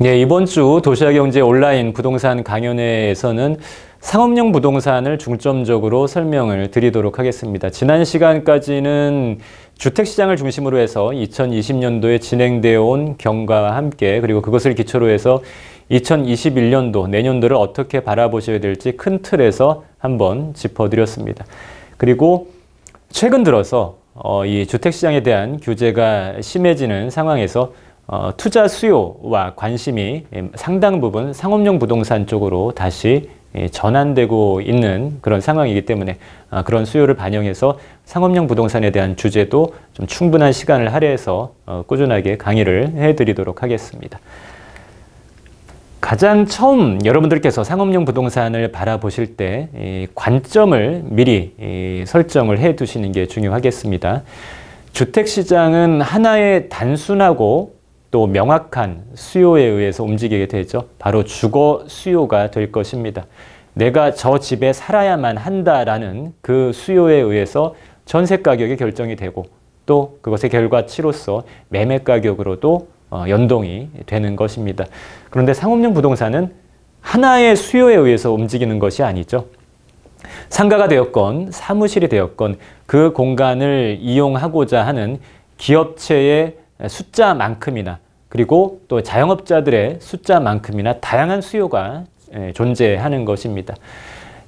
네, 이번 주 도시와 경제 온라인 부동산 강연회에서는 상업용 부동산을 중점적으로 설명을 드리도록 하겠습니다. 지난 시간까지는 주택시장을 중심으로 해서 2020년도에 진행되어 온 경과와 함께 그리고 그것을 기초로 해서 2021년도, 내년도를 어떻게 바라보셔야 될지 큰 틀에서 한번 짚어드렸습니다. 그리고 최근 들어서 어, 이 주택시장에 대한 규제가 심해지는 상황에서 어, 투자 수요와 관심이 음, 상당 부분 상업용 부동산 쪽으로 다시 예, 전환되고 있는 그런 상황이기 때문에 아, 그런 수요를 반영해서 상업용 부동산에 대한 주제도 좀 충분한 시간을 할애해서 어, 꾸준하게 강의를 해드리도록 하겠습니다. 가장 처음 여러분들께서 상업용 부동산을 바라보실 때 관점을 미리 설정을 해 두시는 게 중요하겠습니다. 주택시장은 하나의 단순하고 또 명확한 수요에 의해서 움직이게 되죠. 바로 주거 수요가 될 것입니다. 내가 저 집에 살아야만 한다라는 그 수요에 의해서 전세 가격이 결정이 되고 또 그것의 결과치로서 매매 가격으로도 어, 연동이 되는 것입니다. 그런데 상업용 부동산은 하나의 수요에 의해서 움직이는 것이 아니죠. 상가가 되었건 사무실이 되었건 그 공간을 이용하고자 하는 기업체의 숫자만큼이나 그리고 또 자영업자들의 숫자만큼이나 다양한 수요가 예, 존재하는 것입니다.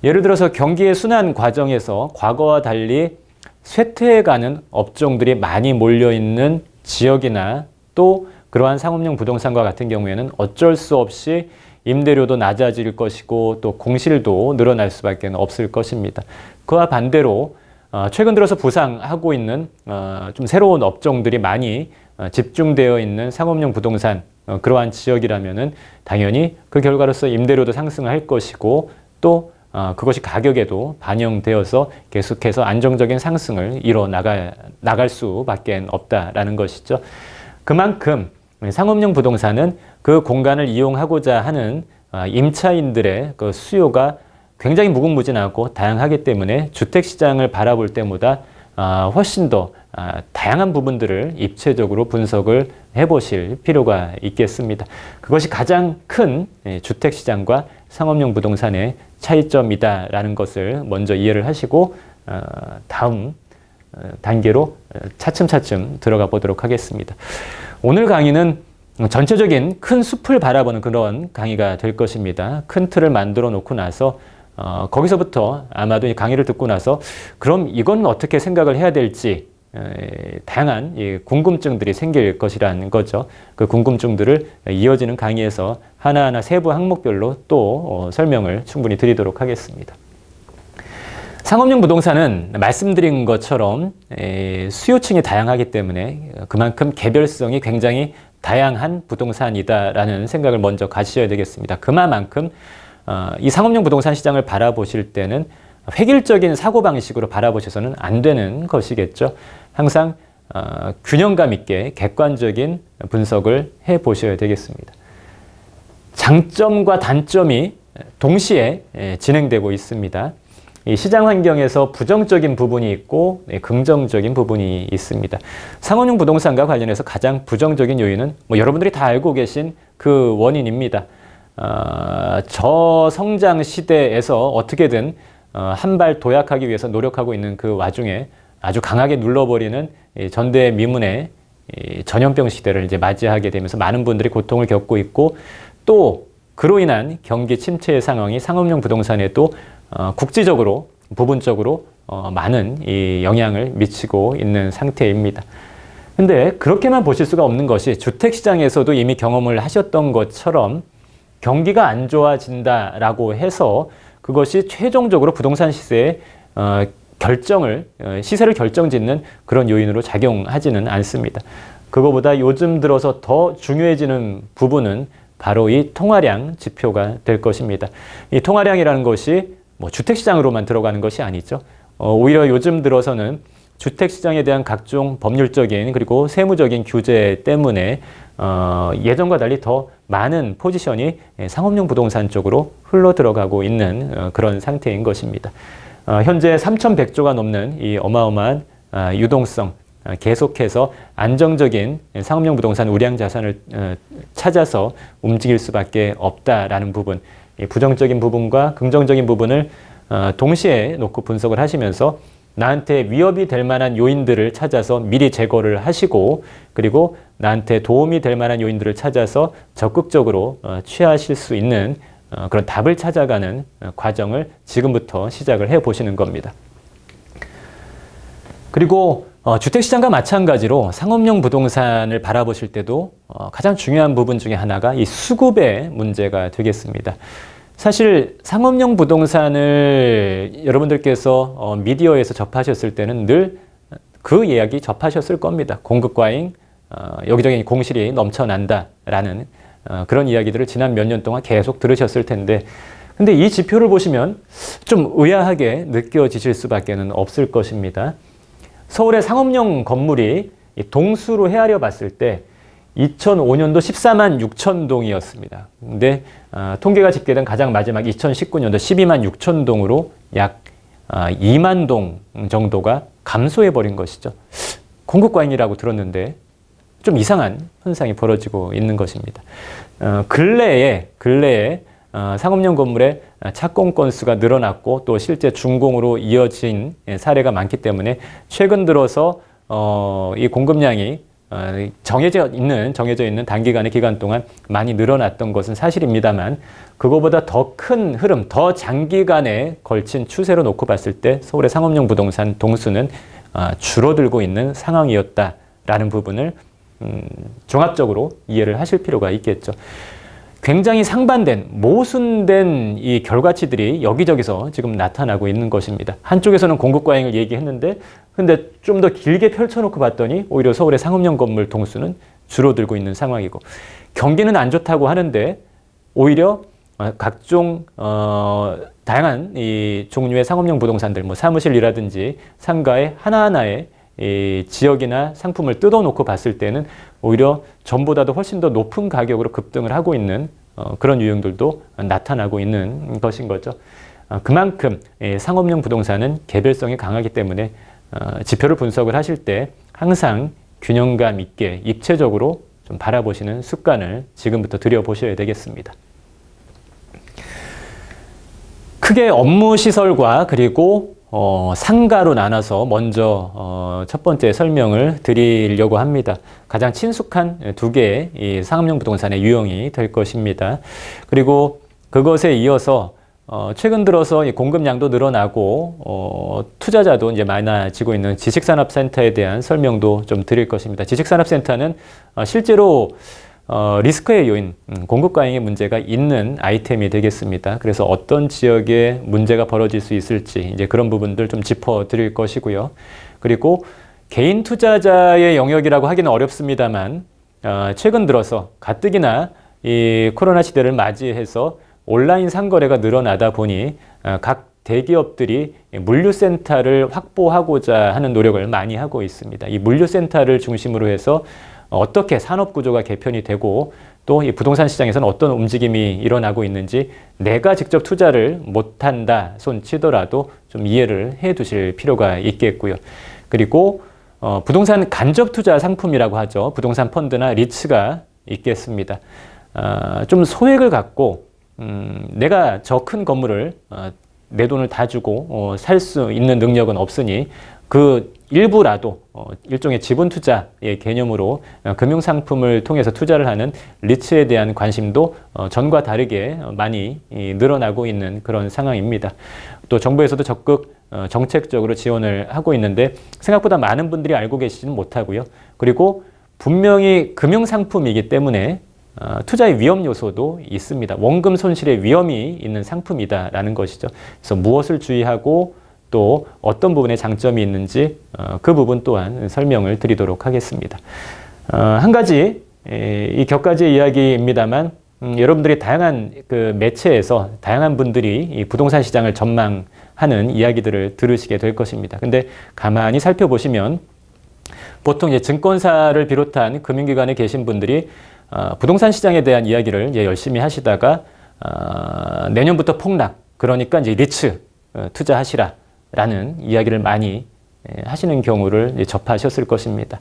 예를 들어서 경기의 순환 과정에서 과거와 달리 쇠퇴해가는 업종들이 많이 몰려있는 지역이나 또 그러한 상업용 부동산과 같은 경우에는 어쩔 수 없이 임대료도 낮아질 것이고 또 공실도 늘어날 수밖에 없을 것입니다. 그와 반대로 어, 최근 들어서 부상하고 있는 어, 좀 새로운 업종들이 많이 어, 집중되어 있는 상업용 부동산 그러한 지역이라면은 당연히 그 결과로서 임대료도 상승할 것이고 또 그것이 가격에도 반영되어서 계속해서 안정적인 상승을 이뤄 나가, 나갈 수밖에 없다라는 것이죠. 그만큼 예, 상업용 부동산은 그 공간을 이용하고자 하는 아, 임차인들의 그 수요가 굉장히 무궁무진하고 다양하기 때문에 주택시장을 바라볼 때보다 아, 훨씬 더 아, 다양한 부분들을 입체적으로 분석을 해보실 필요가 있겠습니다. 그것이 가장 큰 예, 주택시장과 상업용 부동산의 차이점이다라는 것을 먼저 이해를 하시고 어, 다음 어, 단계로 어, 차츰차츰 들어가 보도록 하겠습니다. 오늘 강의는 전체적인 큰 숲을 바라보는 그런 강의가 될 것입니다. 큰 틀을 만들어 놓고 나서 어, 거기서부터 아마도 이 강의를 듣고 나서 그럼 이건 어떻게 생각을 해야 될지 에, 다양한 이 궁금증들이 생길 것이라는 거죠. 그 궁금증들을 이어지는 강의에서 하나하나 세부 항목별로 또 어, 설명을 충분히 드리도록 하겠습니다. 상업용 부동산은 말씀드린 것처럼 수요층이 다양하기 때문에 그만큼 개별성이 굉장히 다양한 부동산이다라는 생각을 먼저 가지셔야 되겠습니다. 그만큼 어, 이 상업용 부동산 시장을 바라보실 때는 획일적인 사고방식으로 바라보셔서는 안 되는 것이겠죠. 항상 어, 균형감 있게 객관적인 분석을 해 보셔야 되겠습니다. 장점과 단점이 동시에 진행되고 있습니다. 이 시장 환경에서 부정적인 부분이 있고 네, 긍정적인 부분이 있습니다. 상업용 부동산과 관련해서 가장 부정적인 요인은 뭐 여러분들이 다 알고 계신 그 원인입니다. 어, 아, 저성장 시대에서 어떻게든 어, 한발 도약하기 위해서 노력하고 있는 그 와중에 아주 강하게 눌러버리는 전대 미문의 전염병 시대를 이제 맞이하게 되면서 많은 분들이 고통을 겪고 있고 또 그로 인한 경기 침체의 상황이 상업용 부동산에도 어, 국제적으로 부분적으로 어, 많은 이 영향을 미치고 있는 상태입니다. 근데 그렇게만 보실 수가 없는 것이 주택시장에서도 이미 경험을 하셨던 것처럼 경기가 안 좋아진다라고 해서 그것이 최종적으로 부동산 시세에 어, 결정을 어, 시세를 결정짓는 그런 요인으로 작용하지는 않습니다. 그거보다 요즘 들어서 더 중요해지는 부분은 바로 이 통화량 지표가 될 것입니다. 이 통화량이라는 것이 뭐 주택시장으로만 들어가는 것이 아니죠. 어, 오히려 요즘 들어서는 주택시장에 대한 각종 법률적인 그리고 세무적인 규제 때문에 어, 예전과 달리 더 많은 포지션이 예, 상업용 부동산 쪽으로 흘러 들어가고 있는 어, 그런 상태인 것입니다. 어, 현재 3,100조가 넘는 이 어마어마한 어, 유동성 어, 계속해서 안정적인 예, 상업용 부동산 우량 자산을 어, 찾아서 움직일 수밖에 없다라는 부분 이 부정적인 부분과 긍정적인 부분을 어, 동시에 놓고 분석을 하시면서 나한테 위협이 될 만한 요인들을 찾아서 미리 제거를 하시고 그리고 나한테 도움이 될 만한 요인들을 찾아서 적극적으로 어, 취하실 수 있는 어, 그런 답을 찾아가는 과정을 지금부터 시작을 해 보시는 겁니다. 그리고 어, 주택시장과 마찬가지로 상업용 부동산을 바라보실 때도 어, 가장 중요한 부분 중에 하나가 이 수급의 문제가 되겠습니다. 사실 상업용 부동산을 여러분들께서 어, 미디어에서 접하셨을 때는 늘 그 이야기 접하셨을 겁니다. 공급과잉, 어, 여기저기 공실이 넘쳐난다라는 어, 그런 이야기들을 지난 몇 년 동안 계속 들으셨을 텐데 근데 이 지표를 보시면 좀 의아하게 느껴지실 수밖에 는 없을 것입니다. 서울의 상업용 건물이 동수로 헤아려 봤을 때 2005년도 14만 6천 동이었습니다. 근데 어, 통계가 집계된 가장 마지막 2019년도 12만 6천 동으로 약 어, 아, 2만 동 정도가 감소해 버린 것이죠. 공급 과잉이라고 들었는데 좀 이상한 현상이 벌어지고 있는 것입니다. 어, 근래에 근래에 어, 상업용 건물의 착공 건수가 늘어났고 또 실제 준공으로 이어진 예, 사례가 많기 때문에 최근 들어서 어, 이 공급량이 어, 정해져 있는 정해져 있는 단기간의 기간 동안 많이 늘어났던 것은 사실입니다만 그거보다 더 큰 흐름, 더 장기간에 걸친 추세로 놓고 봤을 때 서울의 상업용 부동산 동수는 아, 줄어들고 있는 상황이었다라는 부분을 음, 종합적으로 이해를 하실 필요가 있겠죠. 굉장히 상반된 모순된 이 결과치들이 여기저기서 지금 나타나고 있는 것입니다. 한쪽에서는 공급 과잉을 얘기했는데 근데 좀 더 길게 펼쳐놓고 봤더니 오히려 서울의 상업용 건물 동수는 줄어들고 있는 상황이고 경기는 안 좋다고 하는데 오히려 어, 각종 어, 다양한 이 종류의 상업용 부동산들 뭐 사무실이라든지 상가의 하나하나의 이 지역이나 상품을 뜯어놓고 봤을 때는 오히려 전보다도 훨씬 더 높은 가격으로 급등을 하고 있는 어, 그런 유형들도 나타나고 있는 것인 거죠. 어, 그만큼 예, 상업용 부동산은 개별성이 강하기 때문에 어, 지표를 분석을 하실 때 항상 균형감 있게 입체적으로 좀 바라보시는 습관을 지금부터 들여보셔야 되겠습니다. 크게 업무 시설과 그리고 어, 상가로 나눠서 먼저 어, 첫 번째 설명을 드리려고 합니다. 가장 친숙한 두 개의 이 상업용 부동산의 유형이 될 것입니다. 그리고 그것에 이어서 어, 최근 들어서 이 공급량도 늘어나고 어, 투자자도 이제 많아지고 있는 지식산업센터에 대한 설명도 좀 드릴 것입니다. 지식산업센터는 어, 실제로 어, 리스크의 요인, 음, 공급과잉의 문제가 있는 아이템이 되겠습니다. 그래서 어떤 지역에 문제가 벌어질 수 있을지 이제 그런 부분들 좀 짚어드릴 것이고요. 그리고 개인 투자자의 영역이라고 하기는 어렵습니다만 어, 최근 들어서 가뜩이나 이 코로나 시대를 맞이해서 온라인 상거래가 늘어나다 보니 어, 각 대기업들이 물류센터를 확보하고자 하는 노력을 많이 하고 있습니다. 이 물류센터를 중심으로 해서 어떻게 산업 구조가 개편이 되고 또 이 부동산 시장에서는 어떤 움직임이 일어나고 있는지 내가 직접 투자를 못한다 손치더라도 좀 이해를 해 두실 필요가 있겠고요. 그리고 어, 부동산 간접 투자 상품이라고 하죠. 부동산 펀드나 리츠가 있겠습니다. 어, 좀 소액을 갖고 음, 내가 저 큰 건물을 어, 내 돈을 다 주고 어, 살 수 있는 능력은 없으니 그 일부라도 어, 일종의 지분 투자의 개념으로 어, 금융 상품을 통해서 투자를 하는 리츠에 대한 관심도 어, 전과 다르게 많이 늘어나고 있는 그런 상황입니다. 또 정부에서도 적극 정책적으로 지원을 하고 있는데 생각보다 많은 분들이 알고 계시지는 못하고요. 그리고 분명히 금융 상품이기 때문에 투자의 위험 요소도 있습니다. 원금 손실의 위험이 있는 상품이다라는 것이죠. 그래서 무엇을 주의하고 또 어떤 부분에 장점이 있는지 어, 그 부분 또한 설명을 드리도록 하겠습니다. 어, 한 가지 이 격가지 이야기입니다만 음, 여러분들이 다양한 그 매체에서 다양한 분들이 이 부동산 시장을 전망하는 이야기들을 들으시게 될 것입니다. 근데 가만히 살펴보시면 보통 이제 증권사를 비롯한 금융기관에 계신 분들이 어, 부동산 시장에 대한 이야기를 이제 열심히 하시다가 어, 내년부터 폭락, 그러니까 이제 리츠 어, 투자하시라. 라는 이야기를 많이 예, 하시는 경우를 접하셨을 것입니다.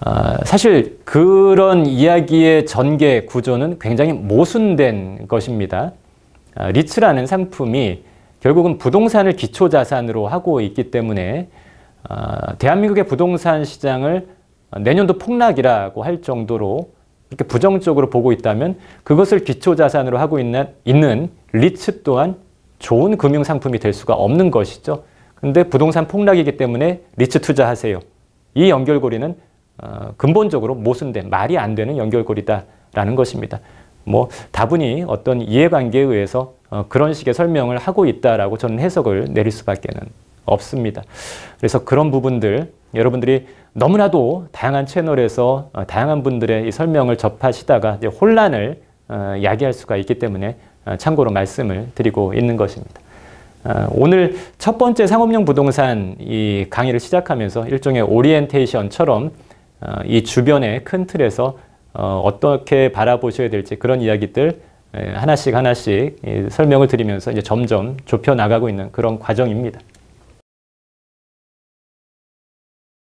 아, 사실 그런 이야기의 전개 구조는 굉장히 모순된 것입니다. 아, 리츠라는 상품이 결국은 부동산을 기초 자산으로 하고 있기 때문에 아, 대한민국의 부동산 시장을 내년도 폭락이라고 할 정도로 이렇게 부정적으로 보고 있다면 그것을 기초 자산으로 하고 있는, 있는 리츠 또한 좋은 금융 상품이 될 수가 없는 것이죠. 근데 부동산 폭락이기 때문에 리츠 투자하세요. 이 연결고리는 어, 근본적으로 모순된 말이 안 되는 연결고리다라는 것입니다. 뭐 다분히 어떤 이해관계에 의해서 어, 그런 식의 설명을 하고 있다라고 저는 해석을 내릴 수밖에는 없습니다. 그래서 그런 부분들 여러분들이 너무나도 다양한 채널에서 어, 다양한 분들의 이 설명을 접하시다가 혼란을 어, 야기할 수가 있기 때문에 어, 참고로 말씀을 드리고 있는 것입니다. 어, 오늘 첫 번째 상업용 부동산 이 강의를 시작하면서 일종의 오리엔테이션처럼 어, 이 주변의 큰 틀에서 어떻게 바라보셔야 될지 그런 이야기들 하나씩 하나씩 설명을 드리면서 이제 점점 좁혀 나가고 있는 그런 과정입니다.